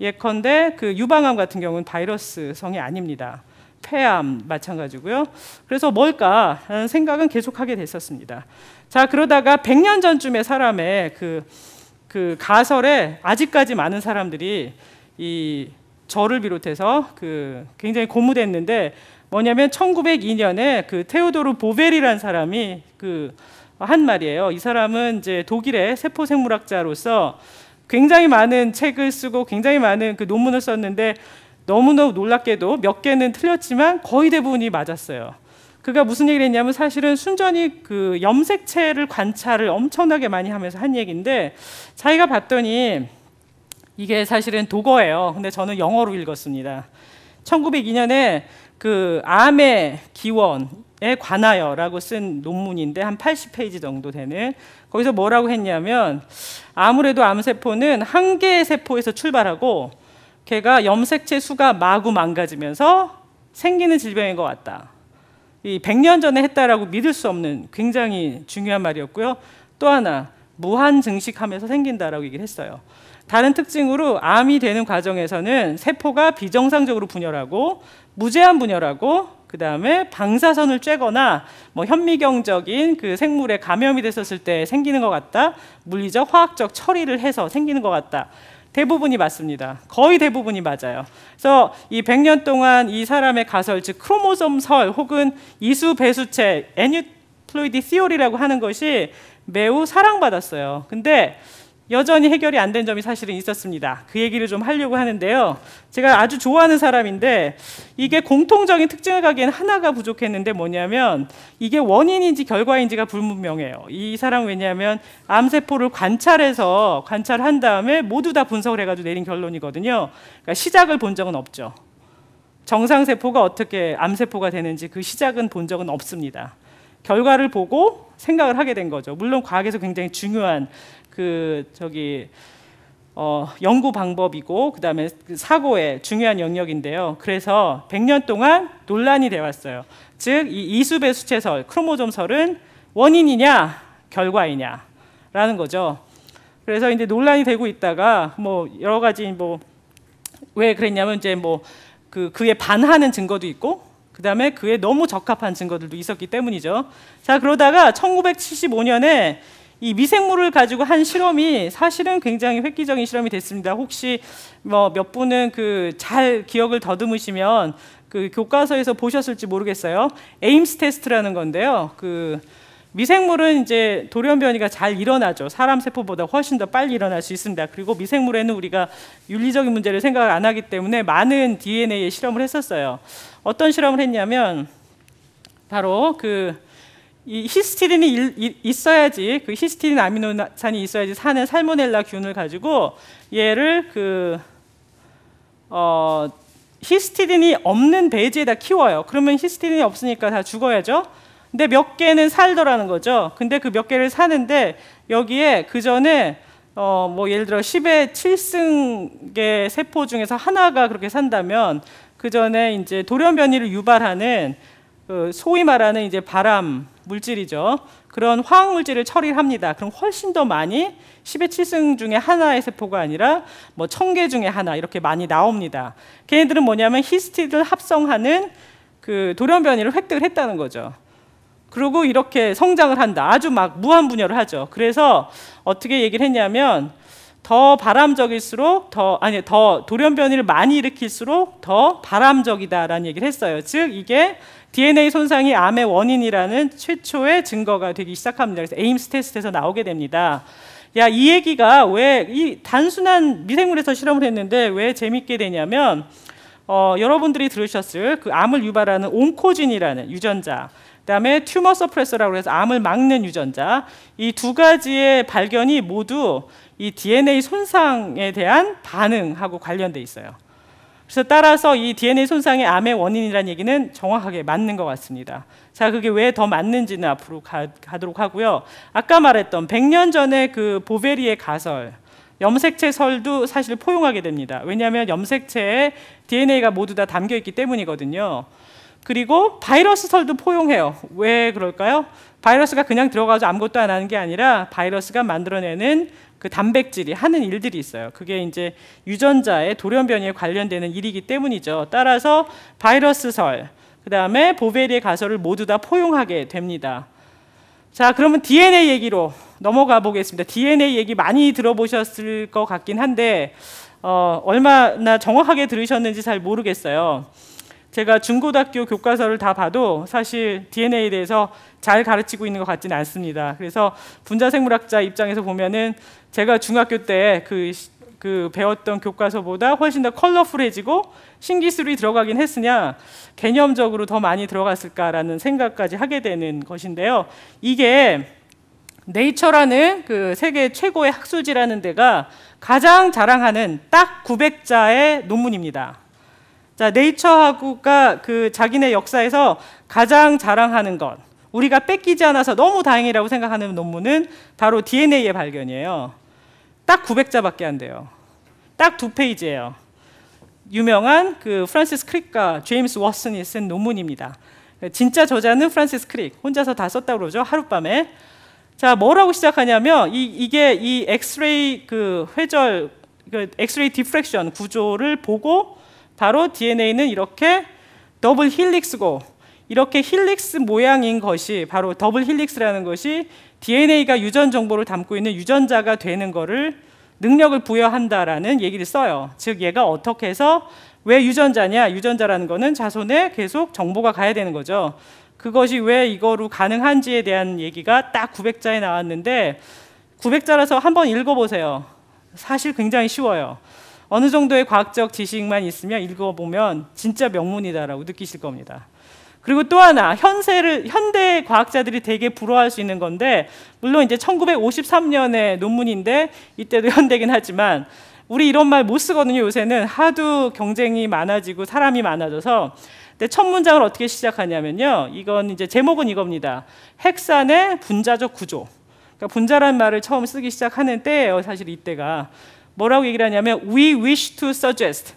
예컨대 그 유방암 같은 경우는 바이러스성이 아닙니다. 폐암 마찬가지고요. 그래서 뭘까하는 생각은 계속하게 됐었습니다. 자 그러다가 100년 전쯤에 사람의 그, 그 가설에 아직까지 많은 사람들이 이 저를 비롯해서 그 굉장히 고무됐는데 뭐냐면 1902년에 그 테오도르 보벨이라는 사람이 그 한 말이에요. 이 사람은 이제 독일의 세포 생물학자로서 굉장히 많은 책을 쓰고 굉장히 많은 그 논문을 썼는데 너무너무 놀랍게도 몇 개는 틀렸지만 거의 대부분이 맞았어요. 그가 무슨 얘기를 했냐면 사실은 순전히 그 염색체를 관찰을 엄청나게 많이 하면서 한 얘기인데 자기가 봤더니 이게 사실은 독어예요. 근데 저는 영어로 읽었습니다. 1902년에 그 암의 기원 에 관하여라고 쓴 논문인데 한 80페이지 정도 되는 거기서 뭐라고 했냐면 아무래도 암세포는 한 개의 세포에서 출발하고 걔가 염색체 수가 마구 망가지면서 생기는 질병인 것 같다. 이 100년 전에 했다라고 믿을 수 없는 굉장히 중요한 말이었고요. 또 하나 무한 증식하면서 생긴다라고 얘기를 했어요. 다른 특징으로 암이 되는 과정에서는 세포가 비정상적으로 분열하고 무제한 분열하고 그 다음에 방사선을 쬐거나 뭐 현미경적인 그 생물에 감염이 됐었을 때 생기는 것 같다. 물리적, 화학적 처리를 해서 생기는 것 같다. 대부분이 맞습니다. 거의 대부분이 맞아요. 그래서 이 100년 동안 이 사람의 가설, 즉 크로모솜설 혹은 이수 배수체, 애뉴플로이디 시오리라고 하는 것이 매우 사랑받았어요. 근데 여전히 해결이 안 된 점이 사실은 있었습니다. 그 얘기를 좀 하려고 하는데요. 제가 아주 좋아하는 사람인데 이게 공통적인 특징을 가기엔 하나가 부족했는데 뭐냐면 이게 원인인지 결과인지가 불분명해요. 이 사람 왜냐하면 암세포를 관찰해서 관찰한 다음에 모두 다 분석을 해가지고 내린 결론이거든요. 그러니까 시작을 본 적은 없죠. 정상세포가 어떻게 암세포가 되는지 그 시작은 본 적은 없습니다. 결과를 보고 생각을 하게 된 거죠. 물론 과학에서 굉장히 중요한 그 저기 어, 연구 방법이고 그다음에 그 사고의 중요한 영역인데요. 그래서 100년 동안 논란이 돼 왔어요. 즉 이 이수배수체설 크로모점설은 원인이냐 결과이냐라는 거죠. 그래서 이제 논란이 되고 있다가 뭐 여러 가지 뭐 왜 그랬냐면 이제 뭐 그 그에 반하는 증거도 있고 그다음에 그에 너무 적합한 증거들도 있었기 때문이죠. 자 그러다가 1975년에 이 미생물을 가지고 한 실험이 사실은 굉장히 획기적인 실험이 됐습니다. 혹시 뭐 몇 분은 그 잘 기억을 더듬으시면 그 교과서에서 보셨을지 모르겠어요. 에임스 테스트라는 건데요. 그 미생물은 이제 돌연 변이가 잘 일어나죠. 사람 세포보다 훨씬 더 빨리 일어날 수 있습니다. 그리고 미생물에는 우리가 윤리적인 문제를 생각 안 하기 때문에 많은 DNA의 실험을 했었어요. 어떤 실험을 했냐면 바로 그이 히스티딘이 일, 일, 있어야지 그 히스티딘 아미노산이 있어야지 사는 살모넬라 균을 가지고 얘를 그 어, 히스티딘이 없는 배지에다 키워요. 그러면 히스티딘이 없으니까 다 죽어야죠. 근데 몇 개는 살더라는 거죠. 근데 그 몇 개를 사는데 여기에 그 전에 어 뭐 예를 들어 10의 7승계 세포 중에서 하나가 그렇게 산다면 그 전에 이제 돌연 변이를 유발하는 그 소위 말하는 이제 바람 물질이죠. 그런 화학 물질을 처리를 합니다. 그럼 훨씬 더 많이 10의 7승 중에 하나의 세포가 아니라 뭐천개 중에 하나 이렇게 많이 나옵니다. 걔네들은 뭐냐면 히스티를 합성하는 그 돌연 변이를 획득을 했다는 거죠. 그리고 이렇게 성장을 한다. 아주 막 무한 분열을 하죠. 그래서 어떻게 얘기를 했냐면 더 바람적일수록 더 아니 더 돌연 변이를 많이 일으킬수록 더 바람적이다라는 얘기를 했어요. 즉 이게 DNA 손상이 암의 원인이라는 최초의 증거가 되기 시작합니다. 그래서 에임스 테스트에서 나오게 됩니다. 야, 이 얘기가 왜 이 단순한 미생물에서 실험을 했는데 왜 재밌게 되냐면 어, 여러분들이 들으셨을 그 암을 유발하는 온코진이라는 유전자 그다음에 튜머 서프레서라고 해서 암을 막는 유전자 이 두 가지의 발견이 모두 이 DNA 손상에 대한 반응하고 관련돼 있어요. 그래서 따라서 이 DNA 손상의 암의 원인이라는 얘기는 정확하게 맞는 것 같습니다. 자, 그게 왜 더 맞는지는 앞으로 가, 가도록 하고요. 아까 말했던 100년 전에 그 보베리의 가설, 염색체 설도 사실 포용하게 됩니다. 왜냐하면 염색체에 DNA가 모두 다 담겨 있기 때문이거든요. 그리고 바이러스 설도 포용해요. 왜 그럴까요? 바이러스가 그냥 들어가서 아무것도 안 하는 게 아니라 바이러스가 만들어내는 그 단백질이 하는 일들이 있어요. 그게 이제 유전자의 돌연 변이에 관련되는 일이기 때문이죠. 따라서 바이러스설, 그다음에 보베리의 가설을 모두 다 포용하게 됩니다. 자, 그러면 DNA 얘기로 넘어가 보겠습니다. DNA 얘기 많이 들어보셨을 것 같긴 한데 어, 얼마나 정확하게 들으셨는지 잘 모르겠어요. 제가 중고등학교 교과서를 다 봐도 사실 DNA에 대해서 잘 가르치고 있는 것 같지는 않습니다. 그래서 분자 생물학자 입장에서 보면은 제가 중학교 때그 그 배웠던 교과서보다 훨씬 더 컬러풀해지고 신기술이 들어가긴 했으냐 개념적으로 더 많이 들어갔을까라는 생각까지 하게 되는 것인데요. 이게 네이처라는 그 세계 최고의 학술지라는 데가 가장 자랑하는 딱 900자의 논문입니다. 자, 네이처하고가 그 자기네 역사에서 가장 자랑하는 것, 우리가 뺏기지 않아서 너무 다행이라고 생각하는 논문은 바로 DNA의 발견이에요. 딱 900자밖에 안 돼요. 딱 두 페이지예요. 유명한 그 프란시스 크릭과 제임스 워슨이 쓴 논문입니다. 진짜 저자는 프란시스 크릭 혼자서 다 썼다 고 그러죠 하룻밤에. 자 뭐라고 시작하냐면 이, 이게 이 엑스레이 그 회절 그 엑스레이 디프렉션 구조를 보고 바로 DNA는 이렇게 더블 힐릭스고 이렇게 힐릭스 모양인 것이 바로 더블 힐릭스라는 것이 DNA가 유전 정보를 담고 있는 유전자가 되는 거를 능력을 부여한다라는 얘기를 써요. 즉 얘가 어떻게 해서 왜 유전자냐? 유전자라는 거는 자손에 계속 정보가 가야 되는 거죠. 그것이 왜 이거로 가능한지에 대한 얘기가 딱 900자에 나왔는데 900자라서 한번 읽어보세요. 사실 굉장히 쉬워요. 어느 정도의 과학적 지식만 있으면 읽어보면 진짜 명문이다라고 느끼실 겁니다. 그리고 또 하나 현세를 현대 과학자들이 되게 부러워할 수 있는 건데 물론 이제 1953년의 논문인데 이때도 현대긴 하지만 우리 이런 말 못 쓰거든요 요새는 하도 경쟁이 많아지고 사람이 많아져서 근데 첫 문장을 어떻게 시작하냐면요 이건 이제 제목은 이겁니다 핵산의 분자적 구조 그러니까 분자란 말을 처음 쓰기 시작하는 때예요 사실 이때가 뭐라고 얘기를 하냐면 we wish to suggest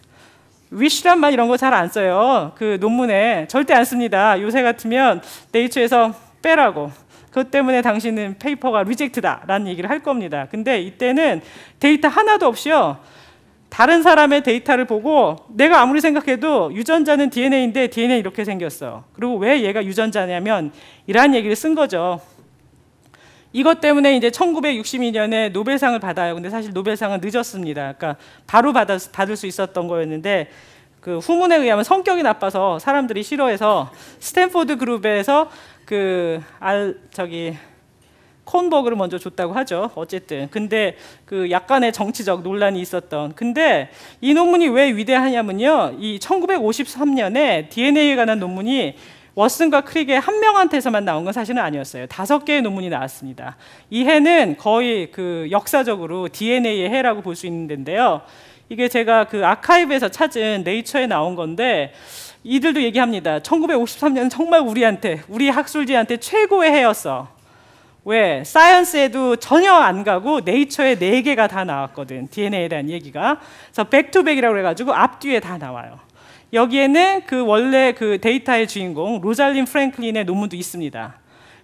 wish란 말 이런 거 잘 안 써요. 그 논문에 절대 안 씁니다. 요새 같으면 네이처에서 빼라고 그것 때문에 당신은 페이퍼가 리젝트다라는 얘기를 할 겁니다. 근데 이때는 데이터 하나도 없이요. 다른 사람의 데이터를 보고 내가 아무리 생각해도 유전자는 DNA인데 DNA 이렇게 생겼어. 그리고 왜 얘가 유전자냐면 이러한 얘기를 쓴 거죠. 이것 때문에 이제 1962년에 노벨상을 받아요. 근데 사실 노벨상은 늦었습니다. 그러니까 바로 받아, 받을 수 있었던 거였는데 그 후문에 의하면 성격이 나빠서 사람들이 싫어해서 스탠포드 그룹에서 그 알 저기 콘버그를 먼저 줬다고 하죠. 어쨌든 근데 그 약간의 정치적 논란이 있었던. 근데 이 논문이 왜 위대하냐면요. 이 1953년에 DNA에 관한 논문이 워슨과 크릭의 한 명한테서만 나온 건 사실은 아니었어요. 다섯 개의 논문이 나왔습니다. 이 해는 거의 그 역사적으로 DNA의 해라고 볼 수 있는 데인데요. 이게 제가 그 아카이브에서 찾은 네이처에 나온 건데 이들도 얘기합니다. 1953년 정말 우리한테 우리 학술지한테 최고의 해였어. 왜? 사이언스에도 전혀 안 가고 네이처에 네 개가 다 나왔거든. DNA라는 얘기가. 그래서 백투백이라고 해 가지고 앞뒤에 다 나와요. 여기에는 그 원래 그 데이터의 주인공 로잘린 프랭클린의 논문도 있습니다.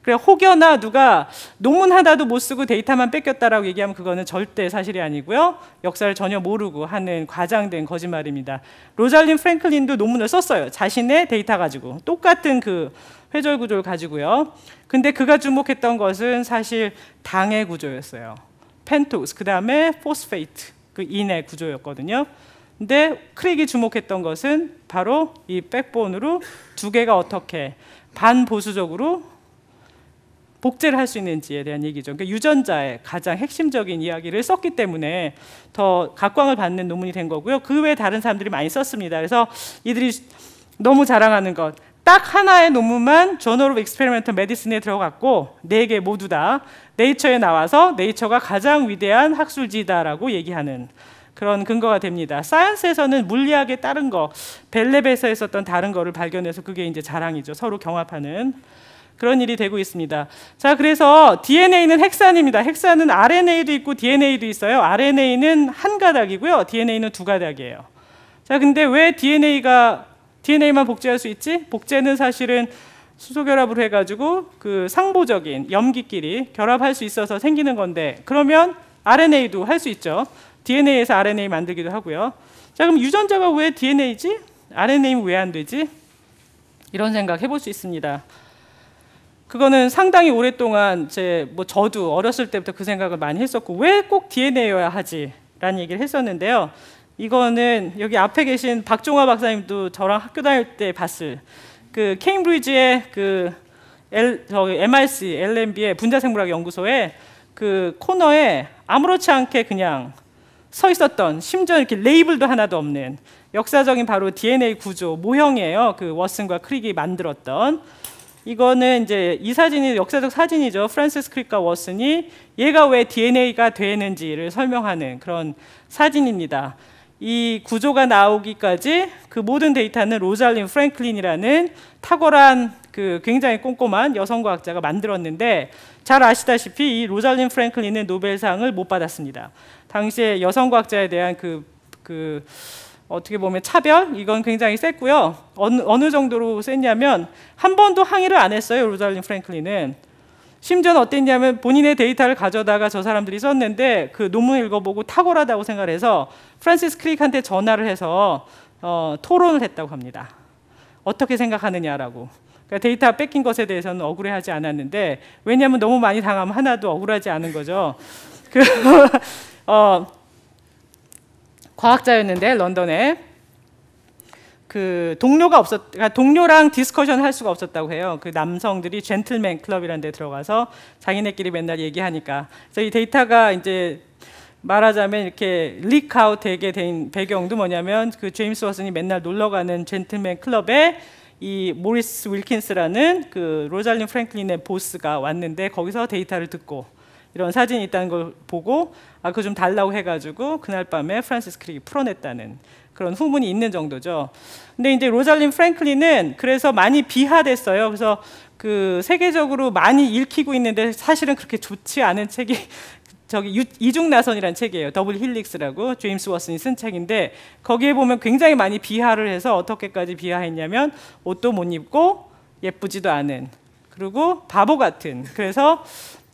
그래 혹여나 누가 논문 하나도 못 쓰고 데이터만 뺏겼다라고 얘기하면 그거는 절대 사실이 아니고요. 역사를 전혀 모르고 하는 과장된 거짓말입니다. 로잘린 프랭클린도 논문을 썼어요. 자신의 데이터 가지고 똑같은 그 회절 구조를 가지고요. 근데 그가 주목했던 것은 사실 당의 구조였어요. 펜토스 그다음에 포스페이트 그 인의 구조였거든요. 근데 크릭이 주목했던 것은 바로 이 백본으로 두 개가 어떻게 반보수적으로 복제를 할 수 있는지에 대한 얘기죠. 그러니까 유전자의 가장 핵심적인 이야기를 썼기 때문에 더 각광을 받는 논문이 된 거고요. 그 외에 다른 사람들이 많이 썼습니다. 그래서 이들이 너무 자랑하는 것. 딱 하나의 논문만 저널 오브 익스페리멘터 메디슨에 들어갔고 네 개 모두 다 네이처에 나와서 네이처가 가장 위대한 학술지다라고 얘기하는 그런 근거가 됩니다. 사이언스에서는 물리학에 따른 거, 벨렙에서 했었던 다른 거를 발견해서 그게 이제 자랑이죠. 서로 경합하는 그런 일이 되고 있습니다. 자, 그래서 DNA는 헥산입니다. 헥산은 RNA도 있고 DNA도 있어요. RNA는 한 가닥이고요. DNA는 두 가닥이에요. 자, 근데 왜 DNA가 DNA만 복제할 수 있지? 복제는 사실은 수소 결합으로 해가지고 그 상보적인 염기끼리 결합할 수 있어서 생기는 건데 그러면 RNA도 할 수 있죠. DNA에서 RNA 만들기도 하고요. 자, 그럼 유전자가 왜 DNA지? RNA는 왜안 되지? 이런 생각 해볼 수 있습니다. 그거는 상당히 오랫동안 제뭐 저도 어렸을 때부터 그 생각을 많이 했었고 왜 꼭 DNA여야 하지라는 얘기를 했었는데요. 이거는 여기 앞에 계신 박종화 박사님도 저랑 학교 다닐 때 봤을 그 케임브리지의 그 L, 저기 MRC, LMB의 분자생물학 연구소에 그 코너에 아무렇지 않게 그냥 서 있었던 심지어 이렇게 레이블도 하나도 없는 역사적인 바로 DNA 구조 모형이에요. 그 워슨과 크릭이 만들었던 이거는 이제 이 사진이 역사적 사진이죠. 프란시스 크릭과 워슨이 얘가 왜 DNA가 되는지를 설명하는 그런 사진입니다. 이 구조가 나오기까지 그 모든 데이터는 로잘린 프랭클린이라는 탁월한 그 굉장히 꼼꼼한 여성 과학자가 만들었는데 잘 아시다시피 이 로잘린 프랭클린은 노벨상을 못 받았습니다. 당시에 여성 과학자에 대한 그, 그 어떻게 보면 차별 이건 굉장히 셌고요. 어느, 어느 정도로 셌냐면 한 번도 항의를 안 했어요. 로잘린 프랭클린은 심지어는 어땠냐면 본인의 데이터를 가져다가 저 사람들이 썼는데 그 논문 읽어보고 탁월하다고 생각해서 프란시스 크릭한테 전화를 해서 어, 토론을 했다고 합니다. 어떻게 생각하느냐라고. 그러니까 데이터 뺏긴 것에 대해서는 억울해하지 않았는데 왜냐하면 너무 많이 당하면 하나도 억울하지 않은 거죠. 그 어, 과학자였는데 런던에 그 동료가 없었 그러니까 동료랑 디스커션 할 수가 없었다고 해요. 그 남성들이 젠틀맨 클럽이라는 데 들어가서 자기네끼리 맨날 얘기하니까. 그래서 이 데이터가 이제 말하자면 이렇게 리카우 되게 된 배경도 뭐냐면 그 제임스 워슨이 맨날 놀러 가는 젠틀맨 클럽에 이 모리스 윌킨스라는 그 로잘린 프랭클린의 보스가 왔는데 거기서 데이터를 듣고 이런 사진이 있다는 걸 보고 아 그거 좀 달라고 해가지고 그날 밤에 프란시스 크릭이 풀어냈다는 그런 후문이 있는 정도죠. 근데 이제 로잘린 프랭클린은 그래서 많이 비하됐어요. 그래서 그 세계적으로 많이 읽히고 있는데 사실은 그렇게 좋지 않은 책이 저기 이중나선이라는 책이에요. 더블 힐릭스라고 제임스 워슨이 쓴 책인데 거기에 보면 굉장히 많이 비하를 해서 어떻게까지 비하했냐면 옷도 못 입고 예쁘지도 않은 그리고 바보 같은 그래서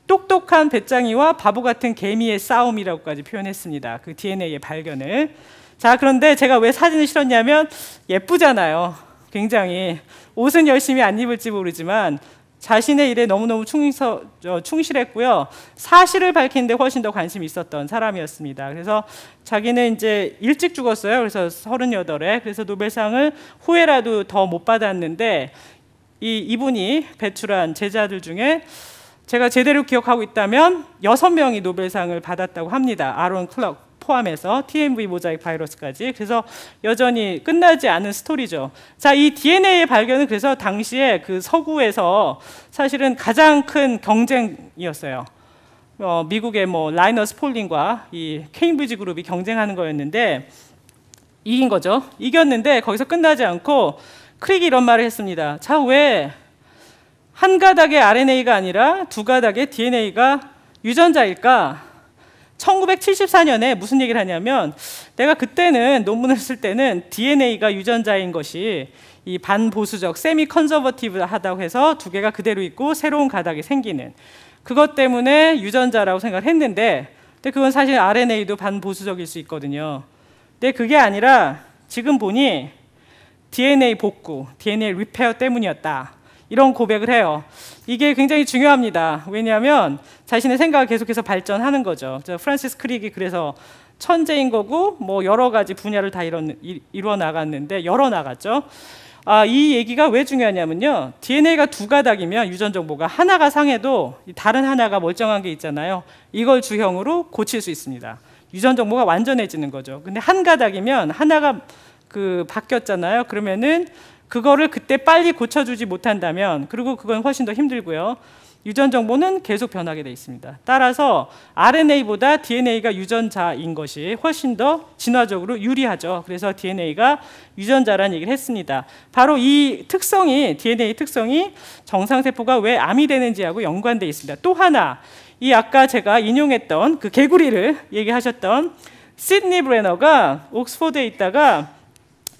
똑똑한 배짱이와 바보 같은 개미의 싸움이라고까지 표현했습니다. 그 DNA의 발견을 자 그런데 제가 왜 사진을 실었냐면 예쁘잖아요. 굉장히 옷은 열심히 안 입을지 모르지만 자신의 일에 너무너무 충서, 어, 충실했고요. 사실을 밝히는데 훨씬 더 관심이 있었던 사람이었습니다. 그래서 자기는 이제 일찍 죽었어요. 그래서 38에. 그래서 노벨상을 후회라도 더 못 받았는데 이, 이분이 배출한 제자들 중에 제가 제대로 기억하고 있다면 여 명이 노벨상을 받았다고 합니다. 아론 클럭 포함해서 TMV 모자이크 바이러스까지 그래서 여전히 끝나지 않은 스토리죠. 자, 이 DNA의 발견은 그래서 당시에 그 서구에서 사실은 가장 큰 경쟁이었어요. 어, 미국의 뭐 라이너스 폴링과 이 케임브리지 그룹이 경쟁하는 거였는데 이긴 거죠. 이겼는데 거기서 끝나지 않고 크릭이 이런 말을 했습니다. 자, 왜 한 가닥의 RNA가 아니라 두 가닥의 DNA가 유전자일까? 1974년에 무슨 얘기를 하냐면 내가 그때는 논문을 쓸 때는 DNA가 유전자인 것이 이 반보수적 세미 컨서버티브하다고 해서 두 개가 그대로 있고 새로운 가닥이 생기는 그것 때문에 유전자라고 생각을 했는데 근데 그건 사실 RNA도 반보수적일 수 있거든요. 근데 그게 아니라 지금 보니 DNA 복구, DNA 리페어 때문이었다. 이런 고백을 해요. 이게 굉장히 중요합니다. 왜냐하면 자신의 생각을 계속해서 발전하는 거죠. 프란시스 크릭이 그래서 천재인 거고 뭐 여러 가지 분야를 다 이뤄, 이뤄 나갔는데 열어 나갔죠. 아, 이 얘기가 왜 중요하냐면요. DNA가 두 가닥이면 유전 정보가 하나가 상해도 다른 하나가 멀쩡한 게 있잖아요. 이걸 주형으로 고칠 수 있습니다. 유전 정보가 완전해지는 거죠. 근데 한 가닥이면 하나가 그 바뀌었잖아요. 그러면은 그거를 그때 빨리 고쳐주지 못한다면 그리고 그건 훨씬 더 힘들고요. 유전 정보는 계속 변하게 돼 있습니다. 따라서 RNA보다 DNA가 유전자인 것이 훨씬 더 진화적으로 유리하죠. 그래서 DNA가 유전자라는 얘기를 했습니다. 바로 이 특성이 DNA 특성이 정상 세포가 왜 암이 되는지하고 연관돼 있습니다. 또 하나 이 아까 제가 인용했던 그 개구리를 얘기하셨던 시드니 브레너가 옥스퍼드에 있다가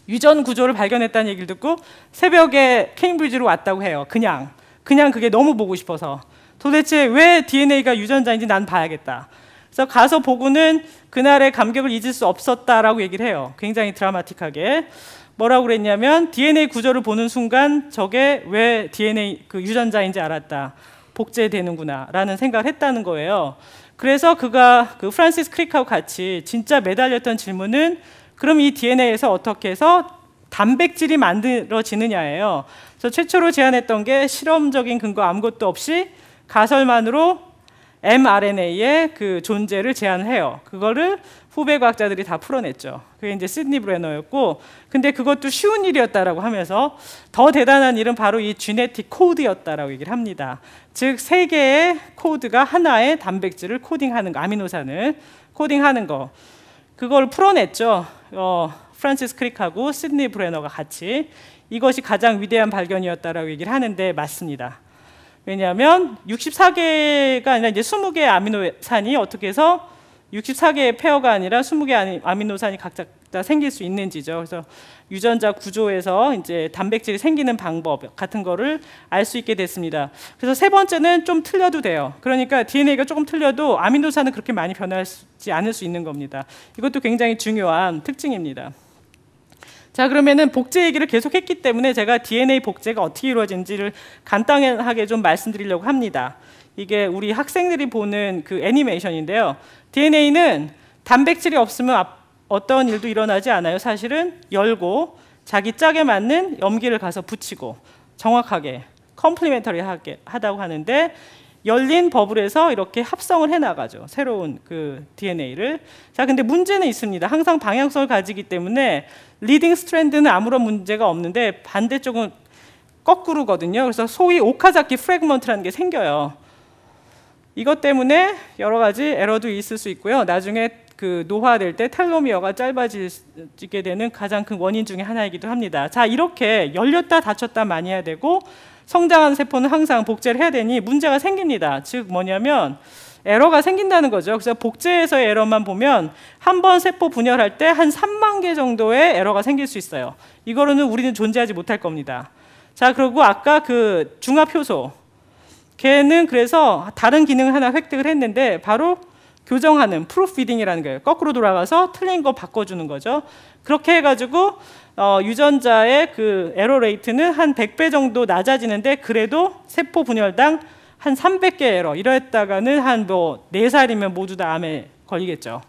유전 구조를 발견했다는 얘기를 듣고 새벽에 케임브리지로 왔다고 해요. 그냥 그냥 그게 너무 보고 싶어서 도대체 왜 DNA가 유전자인지 난 봐야겠다. 그래서 가서 보고는 그날의 감격을 잊을 수 없었다라고 얘기를 해요. 굉장히 드라마틱하게. 뭐라고 그랬냐면 DNA 구조를 보는 순간 저게 왜 DNA 그 유전자인지 알았다. 복제되는구나라는 생각을 했다는 거예요. 그래서 그가 그 프란시스 크릭하고 같이 진짜 매달렸던 질문은 그럼 이 DNA에서 어떻게 해서 단백질이 만들어지느냐예요. 그래서 최초로 제안했던 게 실험적인 근거 아무것도 없이 가설만으로 mRNA의 그 존재를 제안해요. 그거를 후배 과학자들이 다 풀어냈죠. 그게 이제 시드니 브레너였고, 근데 그것도 쉬운 일이었다라고 하면서 더 대단한 일은 바로 이 지네틱 코드였다라고 얘기를 합니다. 즉 세 개의 코드가 하나의 단백질을 코딩하는 거, 아미노산을 코딩하는 거. 그걸 풀어냈죠. 어, 프란시스 크릭하고 시드니 브레너가 같이 이것이 가장 위대한 발견이었다라고 얘기를 하는데 맞습니다. 왜냐하면 64개가 아니라 이제 2 0개 아미노산이 어떻게 해서 64개의 페어가 아니라 2 0개 아미노산이 각자 생길 수 있는지죠. 그래서 유전자 구조에서 이제 단백질이 생기는 방법 같은 거를 알 수 있게 됐습니다. 그래서 세 번째는 좀 틀려도 돼요. 그러니까 DNA가 조금 틀려도 아미노산은 그렇게 많이 변하지 않을 수 있는 겁니다. 이것도 굉장히 중요한 특징입니다. 자 그러면은 복제 얘기를 계속했기 때문에 제가 DNA 복제가 어떻게 이루어진지를 간단하게 좀 말씀드리려고 합니다. 이게 우리 학생들이 보는 그 애니메이션인데요. DNA는 단백질이 없으면 어떤 일도 일어나지 않아요. 사실은 열고 자기 짝에 맞는 염기를 가서 붙이고 정확하게 컴플리멘터리하게 하다고 하는데 열린 버블에서 이렇게 합성을 해 나가죠. 새로운 그 DNA를. 자, 근데 문제는 있습니다. 항상 방향성을 가지기 때문에 리딩 스트랜드는 아무런 문제가 없는데 반대쪽은 거꾸로거든요. 그래서 소위 오카자키 프래그먼트라는 게 생겨요. 이것 때문에 여러 가지 에러도 있을 수 있고요. 나중에 그 노화될 때 텔로미어가 짧아지게 되는 가장 큰 원인 중의 하나이기도 합니다. 자, 이렇게 열렸다 닫혔다 많이 해야 되고 성장한 세포는 항상 복제를 해야 되니 문제가 생깁니다. 즉 뭐냐면 에러가 생긴다는 거죠. 그래서 복제에서의 에러만 보면 한 번 세포 분열할 때 한 3만 개 정도의 에러가 생길 수 있어요. 이거로는 우리는 존재하지 못할 겁니다. 자, 그리고 아까 그 중합 효소 걔는 그래서 다른 기능을 하나 획득을 했는데 바로 교정하는 프로피딩이라는 거예요. 거꾸로 돌아가서 틀린 거 바꿔주는 거죠. 그렇게 해가지고 어, 유전자의 그 에러 레이트는 한 100배 정도 낮아지는데 그래도 세포 분열당 한 300개 에러 이러했다가는 한 뭐 4살이면 모두 다 암에 걸리겠죠.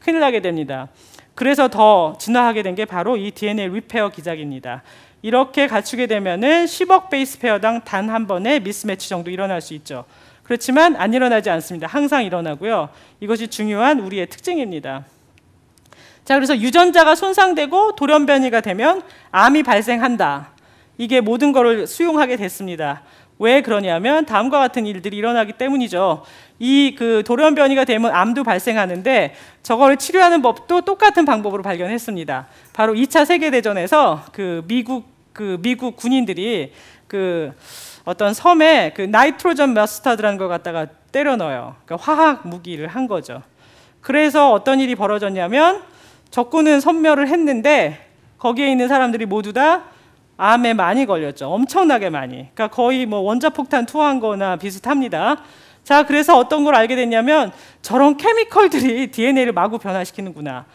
큰일 나게 됩니다. 그래서 더 진화하게 된 게 바로 이 DNA 리페어 기작입니다. 이렇게 갖추게 되면은 10억 베이스 페어당 단 한 번의 미스매치 정도 일어날 수 있죠. 그렇지만 안 일어나지 않습니다. 항상 일어나고요. 이것이 중요한 우리의 특징입니다. 자, 그래서 유전자가 손상되고 돌연변이가 되면 암이 발생한다. 이게 모든 것을 수용하게 됐습니다. 왜 그러냐면 다음과 같은 일들이 일어나기 때문이죠. 이 그 돌연변이가 되면 암도 발생하는데 저거를 치료하는 법도 똑같은 방법으로 발견했습니다. 바로 2차 세계 대전에서 그 미국 그 미국 군인들이 그 어떤 섬에 그 나이트로전 마스타드라는 걸 갖다가 때려 넣어요. 그러니까 화학 무기를 한 거죠. 그래서 어떤 일이 벌어졌냐면 적군은 섬멸을 했는데 거기에 있는 사람들이 모두 다 암에 많이 걸렸죠. 엄청나게 많이. 그러니까 거의 뭐 원자폭탄 투하한 거나 비슷합니다. 자, 그래서 어떤 걸 알게 됐냐면 저런 케미컬들이 DNA를 마구 변화시키는구나.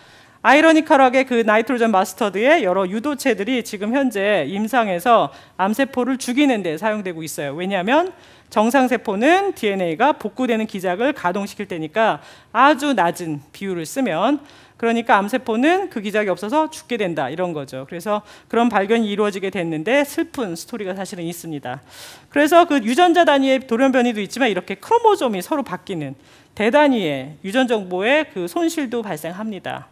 아이러니컬하게 그 나이트로젠 마스터드의 여러 유도체들이 지금 현재 임상에서 암세포를 죽이는 데 사용되고 있어요. 왜냐하면 정상세포는 DNA가 복구되는 기작을 가동시킬 테니까 아주 낮은 비율을 쓰면 그러니까 암세포는 그 기작이 없어서 죽게 된다 이런 거죠. 그래서 그런 발견이 이루어지게 됐는데 슬픈 스토리가 사실은 있습니다. 그래서 그 유전자 단위의 돌연변이도 있지만 이렇게 크로모솜이 서로 바뀌는 대단위의 유전 정보의 그 손실도 발생합니다.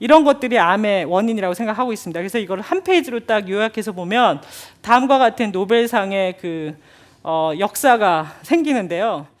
이런 것들이 암의 원인이라고 생각하고 있습니다. 그래서 이걸 한 페이지로 딱 요약해서 보면 다음과 같은 노벨상의 그 어, 역사가 생기는데요.